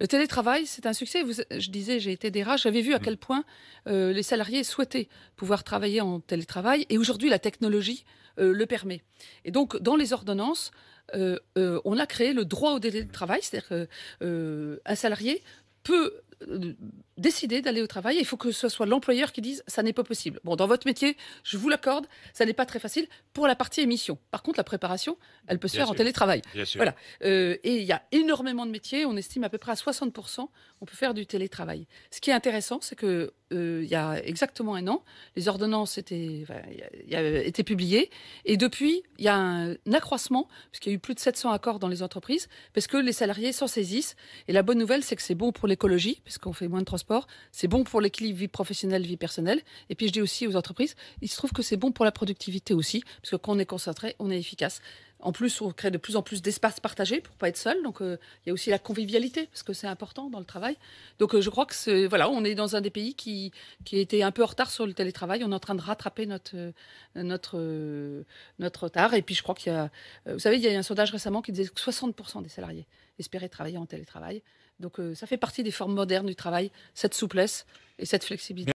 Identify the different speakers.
Speaker 1: Le télétravail, c'est un succès. je disais, j'ai été des j'avais vu à mm. quel point euh, les salariés souhaitaient pouvoir travailler en télétravail, et aujourd'hui, la technologie euh, le permet. Et donc, dans les ordonnances, euh, on a créé le droit au télétravail, c'est-à-dire qu'un salarié peut décider d'aller au travail. Il faut que ce soit l'employeur qui dise ça n'est pas possible. Bon, dans votre métier, je vous l'accorde, ça n'est pas très facile pour la partie émission. Par contre, la préparation, elle peut se faire en télétravail. Voilà. Euh, et il y a énormément de métiers. On estime à peu près à 60%, on peut faire du télétravail. Ce qui est intéressant, c'est que euh, il y a exactement un an, les ordonnances étaient, publiées. Et depuis, il y a un accroissement, puisqu'il y a eu plus de 700 accords dans les entreprises, parce que les salariés s'en saisissent. Et la bonne nouvelle, c'est que c'est bon pour l'écologie, parce qu'on fait moins de transport c'est bon pour l'équilibre vie professionnelle, vie personnelle. Et puis je dis aussi aux entreprises, il se trouve que c'est bon pour la productivité aussi, parce que quand on est concentré, on est efficace. En plus, on crée de plus en plus d'espaces partagés pour pas être seul. Donc, euh, il y a aussi la convivialité parce que c'est important dans le travail. Donc, euh, je crois que c'est, voilà, on est dans un des pays qui qui était un peu en retard sur le télétravail. On est en train de rattraper notre euh, notre notre retard. Et puis, je crois qu'il y a, vous savez, il y a un sondage récemment qui disait que 60% des salariés espéraient travailler en télétravail. Donc, ça fait partie des formes modernes du travail, cette souplesse et cette flexibilité.